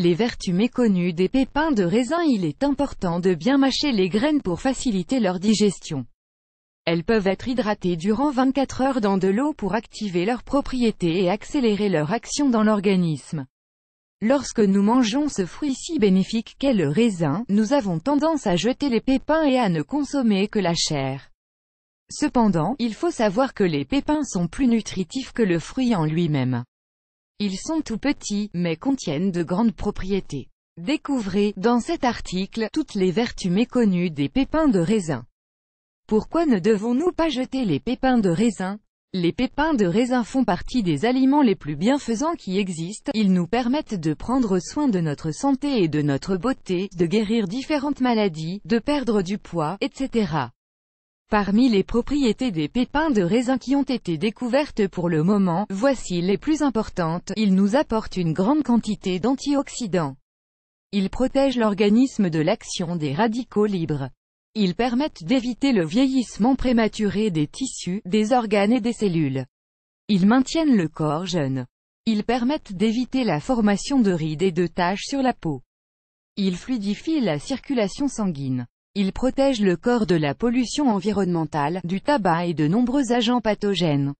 Les vertus méconnues des pépins de raisin Il est important de bien mâcher les graines pour faciliter leur digestion. Elles peuvent être hydratées durant 24 heures dans de l'eau pour activer leurs propriétés et accélérer leur action dans l'organisme. Lorsque nous mangeons ce fruit si bénéfique qu'est le raisin, nous avons tendance à jeter les pépins et à ne consommer que la chair. Cependant, il faut savoir que les pépins sont plus nutritifs que le fruit en lui-même. Ils sont tout petits, mais contiennent de grandes propriétés. Découvrez, dans cet article, toutes les vertus méconnues des pépins de raisin. Pourquoi ne devons-nous pas jeter les pépins de raisin Les pépins de raisin font partie des aliments les plus bienfaisants qui existent, ils nous permettent de prendre soin de notre santé et de notre beauté, de guérir différentes maladies, de perdre du poids, etc. Parmi les propriétés des pépins de raisin qui ont été découvertes pour le moment, voici les plus importantes, ils nous apportent une grande quantité d'antioxydants. Ils protègent l'organisme de l'action des radicaux libres. Ils permettent d'éviter le vieillissement prématuré des tissus, des organes et des cellules. Ils maintiennent le corps jeune. Ils permettent d'éviter la formation de rides et de taches sur la peau. Ils fluidifient la circulation sanguine. Ils protègent le corps de la pollution environnementale, du tabac et de nombreux agents pathogènes.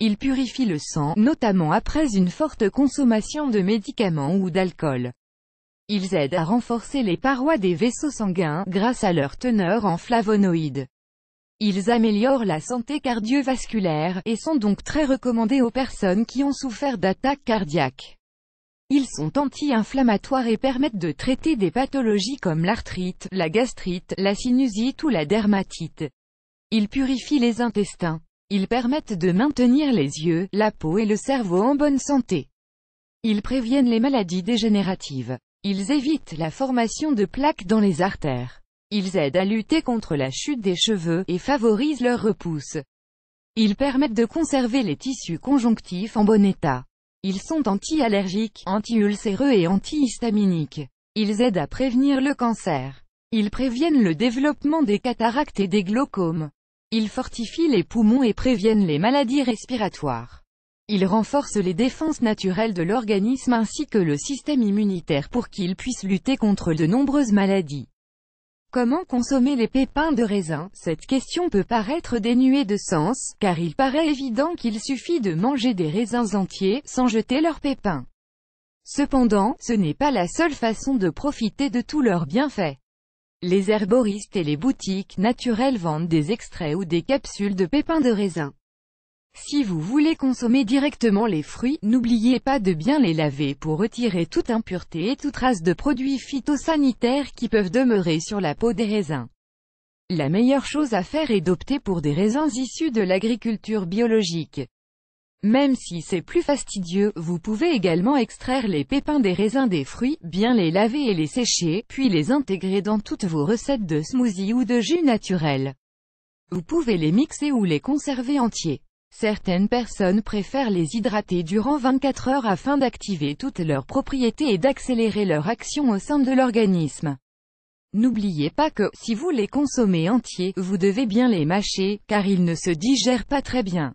Ils purifient le sang, notamment après une forte consommation de médicaments ou d'alcool. Ils aident à renforcer les parois des vaisseaux sanguins, grâce à leur teneur en flavonoïdes. Ils améliorent la santé cardiovasculaire, et sont donc très recommandés aux personnes qui ont souffert d'attaques cardiaques. Ils sont anti-inflammatoires et permettent de traiter des pathologies comme l'arthrite, la gastrite, la sinusite ou la dermatite. Ils purifient les intestins. Ils permettent de maintenir les yeux, la peau et le cerveau en bonne santé. Ils préviennent les maladies dégénératives. Ils évitent la formation de plaques dans les artères. Ils aident à lutter contre la chute des cheveux, et favorisent leur repousse. Ils permettent de conserver les tissus conjonctifs en bon état. Ils sont anti-allergiques, anti-ulcéreux et anti-histaminiques. Ils aident à prévenir le cancer. Ils préviennent le développement des cataractes et des glaucomes. Ils fortifient les poumons et préviennent les maladies respiratoires. Ils renforcent les défenses naturelles de l'organisme ainsi que le système immunitaire pour qu'ils puissent lutter contre de nombreuses maladies. Comment consommer les pépins de raisin Cette question peut paraître dénuée de sens, car il paraît évident qu'il suffit de manger des raisins entiers, sans jeter leurs pépins. Cependant, ce n'est pas la seule façon de profiter de tous leurs bienfaits. Les herboristes et les boutiques naturelles vendent des extraits ou des capsules de pépins de raisin. Si vous voulez consommer directement les fruits, n'oubliez pas de bien les laver pour retirer toute impureté et toute trace de produits phytosanitaires qui peuvent demeurer sur la peau des raisins. La meilleure chose à faire est d'opter pour des raisins issus de l'agriculture biologique. Même si c'est plus fastidieux, vous pouvez également extraire les pépins des raisins des fruits, bien les laver et les sécher, puis les intégrer dans toutes vos recettes de smoothie ou de jus naturel. Vous pouvez les mixer ou les conserver entiers. Certaines personnes préfèrent les hydrater durant 24 heures afin d'activer toutes leurs propriétés et d'accélérer leur action au sein de l'organisme. N'oubliez pas que, si vous les consommez entiers, vous devez bien les mâcher, car ils ne se digèrent pas très bien.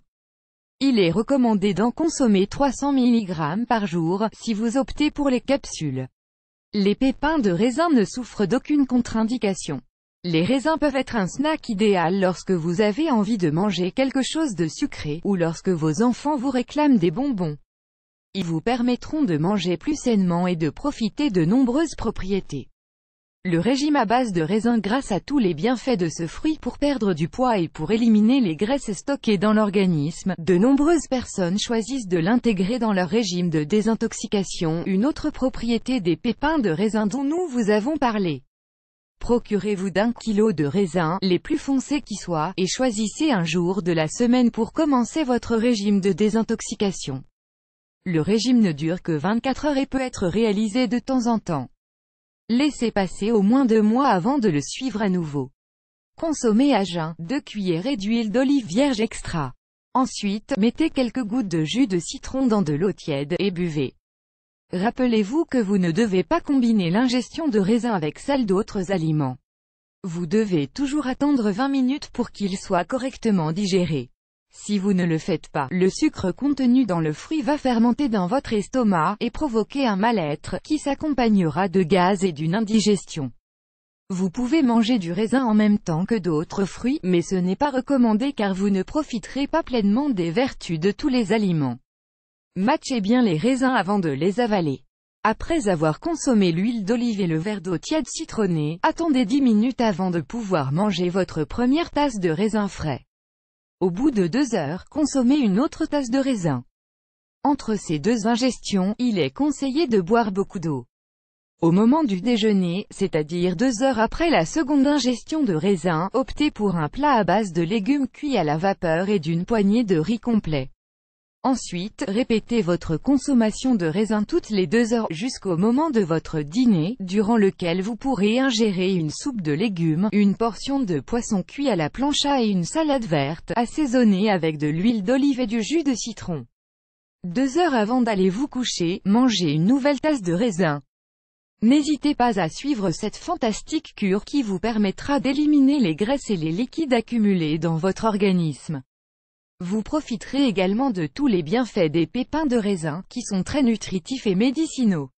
Il est recommandé d'en consommer 300 mg par jour, si vous optez pour les capsules. Les pépins de raisin ne souffrent d'aucune contre-indication. Les raisins peuvent être un snack idéal lorsque vous avez envie de manger quelque chose de sucré, ou lorsque vos enfants vous réclament des bonbons. Ils vous permettront de manger plus sainement et de profiter de nombreuses propriétés. Le régime à base de raisins grâce à tous les bienfaits de ce fruit pour perdre du poids et pour éliminer les graisses stockées dans l'organisme, de nombreuses personnes choisissent de l'intégrer dans leur régime de désintoxication, une autre propriété des pépins de raisin dont nous vous avons parlé. Procurez-vous d'un kilo de raisins, les plus foncés qui soient, et choisissez un jour de la semaine pour commencer votre régime de désintoxication. Le régime ne dure que 24 heures et peut être réalisé de temps en temps. Laissez passer au moins deux mois avant de le suivre à nouveau. Consommez à jeun, 2 et d'huile d'olive vierge extra. Ensuite, mettez quelques gouttes de jus de citron dans de l'eau tiède, et buvez. Rappelez-vous que vous ne devez pas combiner l'ingestion de raisin avec celle d'autres aliments. Vous devez toujours attendre 20 minutes pour qu'il soit correctement digéré. Si vous ne le faites pas, le sucre contenu dans le fruit va fermenter dans votre estomac, et provoquer un mal-être, qui s'accompagnera de gaz et d'une indigestion. Vous pouvez manger du raisin en même temps que d'autres fruits, mais ce n'est pas recommandé car vous ne profiterez pas pleinement des vertus de tous les aliments. Matchez bien les raisins avant de les avaler. Après avoir consommé l'huile d'olive et le verre d'eau tiède citronnée, attendez 10 minutes avant de pouvoir manger votre première tasse de raisin frais. Au bout de 2 heures, consommez une autre tasse de raisin. Entre ces deux ingestions, il est conseillé de boire beaucoup d'eau. Au moment du déjeuner, c'est-à-dire 2 heures après la seconde ingestion de raisin, optez pour un plat à base de légumes cuits à la vapeur et d'une poignée de riz complet. Ensuite, répétez votre consommation de raisin toutes les deux heures, jusqu'au moment de votre dîner, durant lequel vous pourrez ingérer une soupe de légumes, une portion de poisson cuit à la plancha et une salade verte, assaisonnée avec de l'huile d'olive et du jus de citron. Deux heures avant d'aller vous coucher, mangez une nouvelle tasse de raisin. N'hésitez pas à suivre cette fantastique cure qui vous permettra d'éliminer les graisses et les liquides accumulés dans votre organisme. Vous profiterez également de tous les bienfaits des pépins de raisin, qui sont très nutritifs et médicinaux.